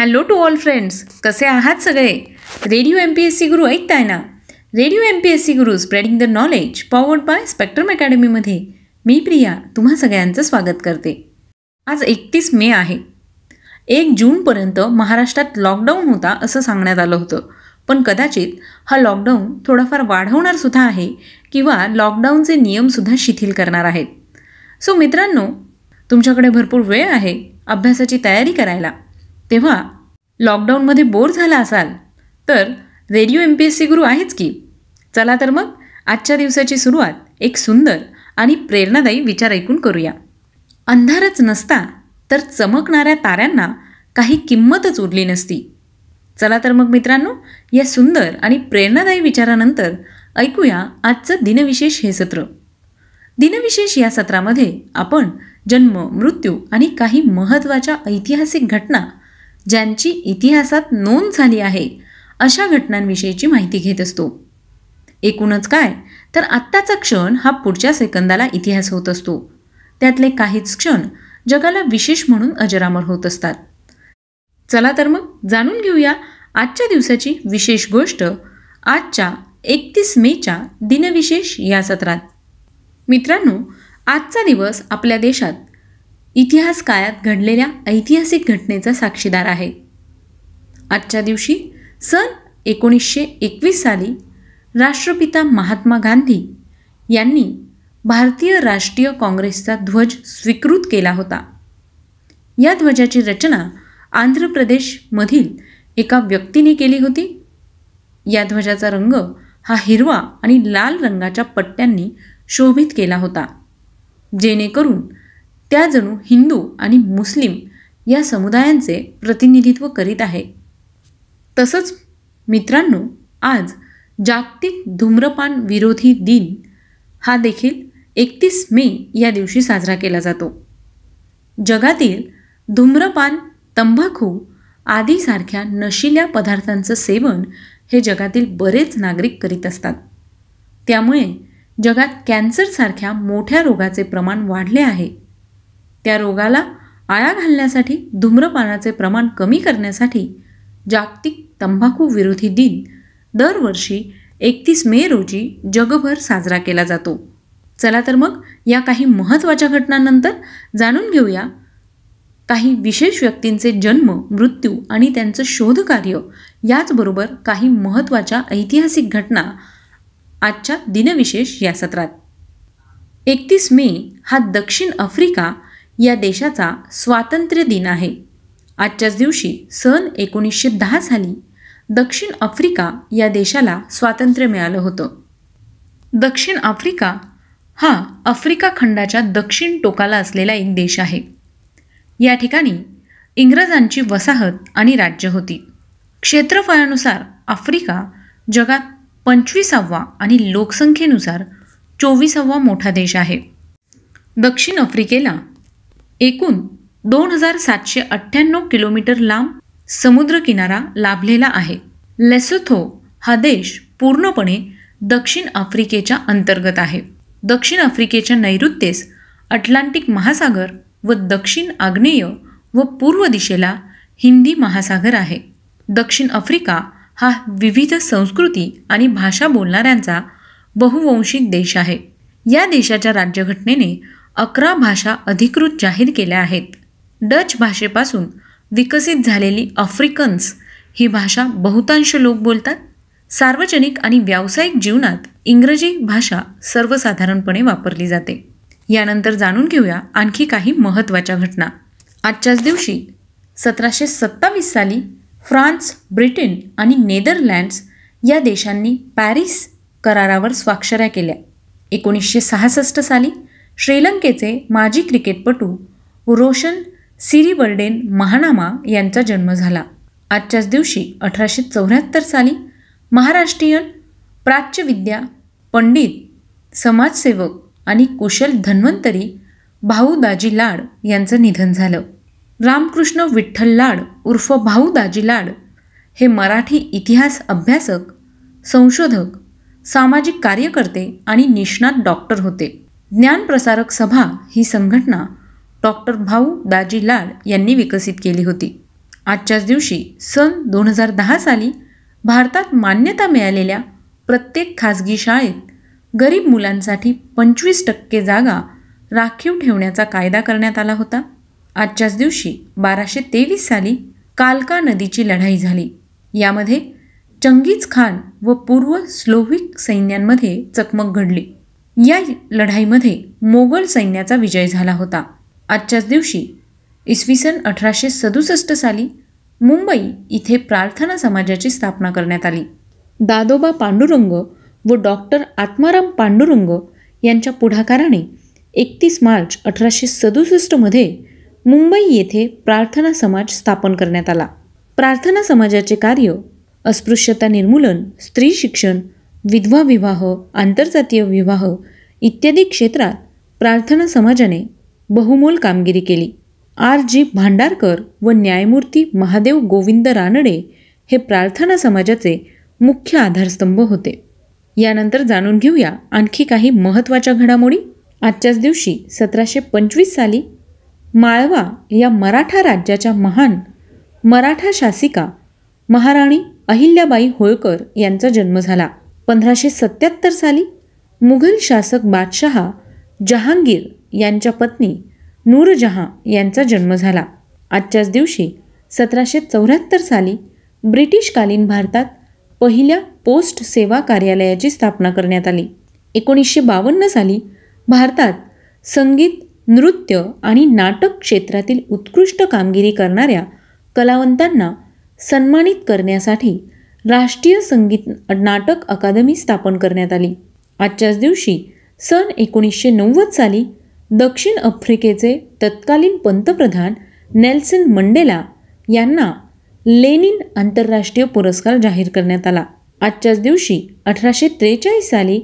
hello to all friends कसे आहात सगळे radio M P S C Guru ऐकताय ना radio M P S C Guru spreading the knowledge powered by Spectrum अकॅडमीमध्ये मी प्रिया तुम्हा सगळ्यांचं स्वागत करते आज एकतीस मे आहे एक जूनपर्यंत महाराष्ट्रात लॉकडाऊन होता असं सांगण्यात आलं होतं पण कदाचित हा लॉकडाऊन थोडाफार वाढवणार सुद्धा आहे किंवा लॉकडाऊनचे नियमसुद्धा शिथिल करणार आहेत सो मित्रांनो तुमच्याकडे भरपूर वेळ आहे अभ्यासाची तयारी करायला तेव्हा लॉकडाऊनमध्ये बोर झाला असाल तर radio M P S C Guru आहेच की चला तर मग आजच्या दिवसाची सुरुवात एक सुंदर आणि प्रेरणादायी विचार ऐकून करूया अंधारच नसता तर चमकणाऱ्या ताऱ्यांना काही किंमतच उरली नसती चला तर मग मित्रांनो या सुंदर आणि प्रेरणादायी विचारानंतर ऐकूया आजचं दिनविशेष हे सत्र दिनविशेष या सत्रामध्ये आपण जन्म मृत्यू आणि काही महत्त्वाच्या ऐतिहासिक घटना ज्यांची इतिहासात नोंद झाली आहे अशा घटनांविषयीची माहिती घेत असतो एकूणच काय तर आत्ताचा क्षण हा पुढच्या सेकंदाला इतिहास होत असतो त्यातले काहीच क्षण जगाला विशेष म्हणून अजरामर होत असतात चला तर मग जाणून घेऊया आजच्या दिवसाची विशेष गोष्ट आजच्या एकतीस मेच्या दिनविशेष या सत्रात मित्रांनो आजचा दिवस आपल्या देशात इतिहास काळात घडलेल्या ऐतिहासिक घटनेचा साक्षीदार आहे आजच्या दिवशी सन एकोणीसशे एकवीस साली राष्ट्रपिता महात्मा गांधी यांनी भारतीय राष्ट्रीय काँग्रेसचा ध्वज स्वीकृत केला होता या ध्वजाची रचना आंध्र प्रदेशमधील एका व्यक्तीने केली होती या ध्वजाचा रंग हा हिरवा आणि लाल रंगाच्या पट्ट्यांनी शोभित केला होता जेणेकरून त्या जणू हिंदू आणि मुस्लिम या समुदायांचे प्रतिनिधित्व करीत आहे तसंच मित्रांनो आज जागतिक धूम्रपान विरोधी दिन हा देखील एकतीस मे या दिवशी साजरा केला जातो जगातील धूम्रपान तंबाखू आदीसारख्या नशिल्या पदार्थांचं सेवन हे जगातील बरेच नागरिक करीत असतात त्यामुळे जगात कॅन्सरसारख्या मोठ्या रोगाचे प्रमाण वाढले आहे त्या रोगाला आळा घालण्यासाठी धूम्रपानाचे प्रमाण कमी करण्यासाठी जागतिक तंबाखू विरोधी दिन दरवर्षी एकतीस मे रोजी जगभर साजरा केला जातो चला तर मग या काही महत्त्वाच्या घटनांनंतर जाणून घेऊया काही विशेष व्यक्तींचे जन्म मृत्यू आणि त्यांचं शोधकार्य याचबरोबर काही महत्त्वाच्या ऐतिहासिक घटना आजच्या दिनविशेष या सत्रात एकतीस मे हा दक्षिण आफ्रिका या देशाचा स्वातंत्र्य दिन आहे आजच्याच दिवशी सन एकोणीसशे दहा साली दक्षिण आफ्रिका या देशाला स्वातंत्र्य मिळालं होतं दक्षिण आफ्रिका हा आफ्रिका खंडाच्या दक्षिण टोकाला असलेला एक देश आहे या ठिकाणी इंग्रजांची वसाहत आणि राज्य होती क्षेत्रफळानुसार आफ्रिका जगात पंचवीसावा आणि लोकसंख्येनुसार चोवीसावा मोठा देश आहे दक्षिण आफ्रिकेला एकूण दोन हजार सातशे अठ्ठ्याण्णव किलोमीटर लांब समुद्रकिनारा लाभलेला आहे लेसोथो हा देश पूर्णपणे दक्षिण आफ्रिकेच्या अंतर्गत आहे दक्षिण आफ्रिकेच्या नैऋत्येस अटलांटिक महासागर व दक्षिण आग्नेय व पूर्व दिशेला हिंदी महासागर आहे दक्षिण आफ्रिका हा विविध संस्कृती आणि भाषा बोलणाऱ्यांचा बहुवंशिक देश आहे या देशाच्या राज्यघटनेने अकरा भाषा अधिकृत जाहीर केल्या आहेत डच भाषेपासून विकसित झालेली आफ्रिकन्स ही भाषा बहुतांश लोक बोलतात सार्वजनिक आणि व्यावसायिक जीवनात इंग्रजी भाषा सर्वसाधारणपणे वापरली जाते यानंतर जाणून घेऊया आणखी काही महत्त्वाच्या घटना आजच्याच दिवशी सतराशे सत्तावीस साली फ्रान्स ब्रिटन आणि नेदरलँड्स या देशांनी पॅरिस करारावर स्वाक्षऱ्या केल्या एकोणीसशे सहासष्ट साली श्रीलंकेचे माजी क्रिकेटपटू रोशन सिरीवर्डेन महानामा यांचा जन्म झाला आजच्याच दिवशी अठराशे चौऱ्याहत्तर साली महाराष्ट्रीयन प्राच्यविद्या पंडित समाजसेवक आणि कुशल धन्वंतरी भाऊ दाजी लाड यांचं निधन झालं रामकृष्ण विठ्ठल लाड उर्फ भाऊ दाजी लाड हे मराठी इतिहास अभ्यासक संशोधक सामाजिक कार्यकर्ते आणि निष्णात डॉक्टर होते ज्ञानप्रसारक सभा ही संघटना डॉक्टर भाऊ दाजी लाड यांनी विकसित केली होती आजच्याच दिवशी सन दोन हजार दहा साली भारतात मान्यता मिळालेल्या प्रत्येक खाजगी शाळेत गरीब मुलांसाठी पंचवीस टक्के जागा राखीव ठेवण्याचा कायदा करण्यात आला होता आजच्याच दिवशी बाराशे तेवीस साली कालका नदीची लढाई झाली यामध्ये चंगीज खान व पूर्व स्लोविक सैन्यांमध्ये चकमक घडली या लढाईमध्ये मोगल सैन्याचा विजय झाला होता आजच्याच दिवशी इसवी सन अठराशे सदुसष्ट साली मुंबई इथे प्रार्थना समाजाची स्थापना करण्यात आली दादोबा पांडुरंग व डॉक्टर आत्माराम पांडुरंग यांच्या पुढाकाराने एकतीस मार्च अठराशे सदुसष्टमध्ये मुंबई येथे प्रार्थना समाज स्थापन करण्यात आला प्रार्थना समाजाचे कार्य अस्पृश्यता निर्मूलन स्त्री शिक्षण विधवा विवाह आंतरजातीय विवाह इत्यादी क्षेत्रात प्रार्थना समाजाने बहुमोल कामगिरी केली आर जी भांडारकर व न्यायमूर्ती महादेव गोविंद रानडे हे प्रार्थना समाजाचे मुख्य आधारस्तंभ होते यानंतर जाणून घेऊया आणखी काही महत्त्वाच्या घडामोडी आजच्याच दिवशी सतराशे पंचवीस साली माळवा या मराठा राज्याच्या महान मराठा शासिका महाराणी अहिल्याबाई होळकर यांचा जन्म झाला पंधराशे सत्याहत्तर साली मुघल शासक बादशहा जहांगीर यांच्या पत्नी नूरजहा यांचा जन्म झाला आजच्याच दिवशी सतराशे चौऱ्याहत्तर साली ब्रिटिशकालीन भारतात पहिल्या पोस्ट सेवा कार्यालयाची स्थापना करण्यात आली एकोणीसशे बावन्न साली भारतात संगीत नृत्य आणि नाटक क्षेत्रातील उत्कृष्ट कामगिरी करणाऱ्या कलावंतांना सन्मानित करण्यासाठी राष्ट्रीय संगीत नाटक अकादमी स्थापन करण्यात आली आजच्याच दिवशी सन एकोणीसशे नव्वद साली दक्षिण आफ्रिकेचे तत्कालीन पंतप्रधान नेल्सन मंडेला यांना लेनिन आंतरराष्ट्रीय पुरस्कार जाहीर करण्यात आला आजच्याच दिवशी अठराशे त्रेचाळीस साली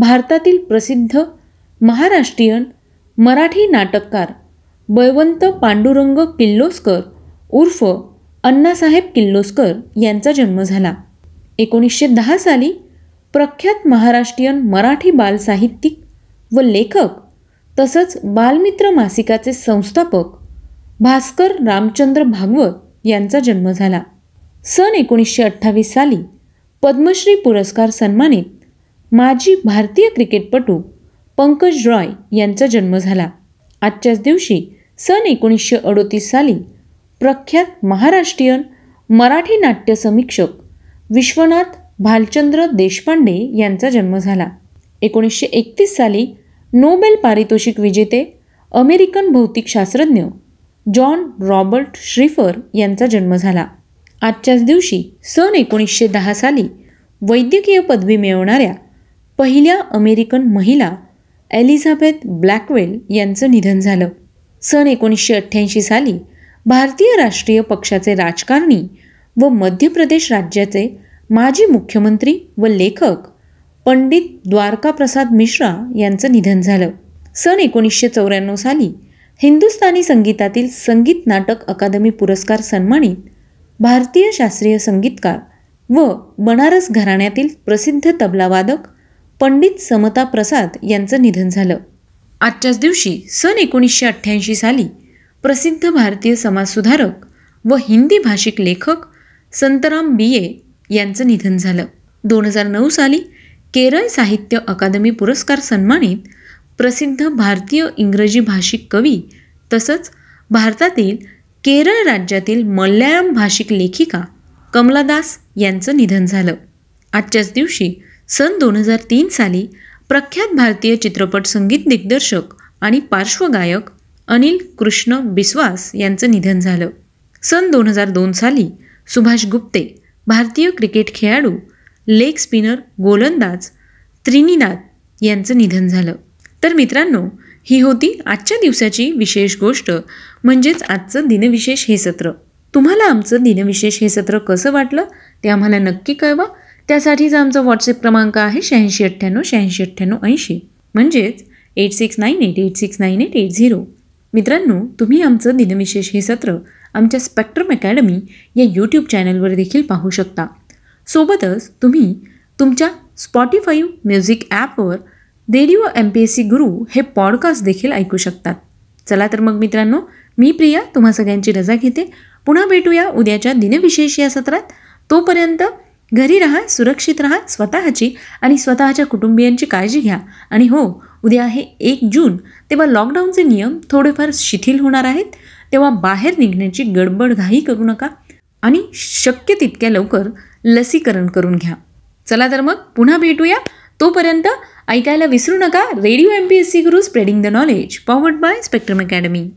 भारतातील प्रसिद्ध महाराष्ट्रीयन मराठी नाटककार बळवंत पांडुरंग किल्लोस्कर उर्फ अण्णासाहेब किल्लोस्कर यांचा जन्म झाला एकोणीसशे दहा साली प्रख्यात महाराष्ट्रीयन मराठी बालसाहित्यिक व लेखक तसंच बालमित्र मासिकाचे संस्थापक भास्कर रामचंद्र भागवत यांचा जन्म झाला सन एकोणीसशे अठ्ठावीस साली पद्मश्री पुरस्कार सन्मानित माजी भारतीय क्रिकेटपटू पंकज रॉय यांचा जन्म झाला आजच्याच दिवशी सन एकोणीसशे अडोतीस साली प्रख्यात महाराष्ट्रीयन मराठी नाट्य समीक्षक विश्वनाथ भालचंद्र देशपांडे यांचा जन्म झाला एकोणीसशे एकतीस साली नोबेल पारितोषिक विजेते अमेरिकन भौतिकशास्त्रज्ञ जॉन रॉबर्ट श्रीफर यांचा जन्म झाला आजच्याच दिवशी सन एकोणीसशे दहा साली वैद्यकीय पदवी मिळवणाऱ्या पहिल्या अमेरिकन महिला एलिझाबेथ ब्लॅकवेल यांचं निधन झालं सन एकोणीसशे अठ्ठ्याऐंशी साली भारतीय राष्ट्रीय पक्षाचे राजकारणी व मध्य प्रदेश राज्याचे माजी मुख्यमंत्री व लेखक पंडित द्वारकाप्रसाद मिश्रा यांचं निधन झालं सन एकोणीसशे चौऱ्याण्णव साली हिंदुस्थानी संगीतातील संगीत नाटक अकादमी पुरस्कार सन्मानित भारतीय शास्त्रीय संगीतकार व बनारस घराण्यातील प्रसिद्ध तबलावादक पंडित समता प्रसाद यांचं निधन झालं आजच्याच दिवशी सन एकोणीसशे अठ्ठ्याऐंशी साली प्रसिद्ध भारतीय समाजसुधारक व हिंदी भाषिक लेखक संतराम बिये यांचं निधन झालं दोन हजार नऊ साली केरळ साहित्य अकादमी पुरस्कार सन्मानित प्रसिद्ध भारतीय इंग्रजी भाषिक कवी तसंच भारतातील केरळ राज्यातील मल्याळम भाषिक लेखिका कमलादास यांचं निधन झालं आजच्याच दिवशी सन दोन हजार तीन साली प्रख्यात भारतीय चित्रपट संगीत दिग्दर्शक आणि पार्श्वगायक अनिल कृष्ण बिस्वास यांचं निधन झालं सन दोन हजार दोन साली सुभाष गुप्ते भारतीय क्रिकेट खेळाडू लेग स्पिनर गोलंदाज त्रिनीनाथ यांचं निधन झालं तर मित्रांनो ही होती आजच्या दिवसाची विशेष गोष्ट म्हणजेच आजचं दिनविशेष हे सत्र तुम्हाला आमचं दिनविशेष हे सत्र कसं वाटलं ते आम्हाला नक्की कळवा त्यासाठीचा आमचा व्हॉट्सअप क्रमांक आहे शहाऐंशी अठ्ठ्याण्णव शहाऐंशी अठ्ठ्याण्णव ऐंशी म्हणजेच eight six nine eight eight six nine eight eight zero मित्रांनो तुम्ही आमचं दिनविशेष हे सत्र आमच्या स्पेक्ट्रम अकॅडमी या यूट्यूब चॅनलवर देखील पाहू शकता सोबतच तुम्ही तुमच्या स्पॉटीफाईव्ह म्युझिक ॲपवर radio M P S C Guru हे पॉडकास्ट देखील ऐकू शकतात चला तर मग मित्रांनो मी प्रिया तुम्हा सगळ्यांची रजा घेते पुन्हा भेटूया उद्याच्या दिनविशेष या सत्रात तोपर्यंत घरी राहा सुरक्षित राहा स्वतःची आणि स्वतःच्या कुटुंबियांची काळजी घ्या आणि हो उद्या आहे एक जून तेव्हा लॉकडाऊनचे नियम थोडेफार शिथिल होणार आहेत तेव्हा बाहेर निघण्याची गडबडघाई करू नका आणि शक्य तितक्या लवकर लसीकरण करून घ्या चला तर मग पुन्हा भेटूया तोपर्यंत ऐकायला विसरू नका radio M P S C Guru spreading the knowledge powered by Spectrum academy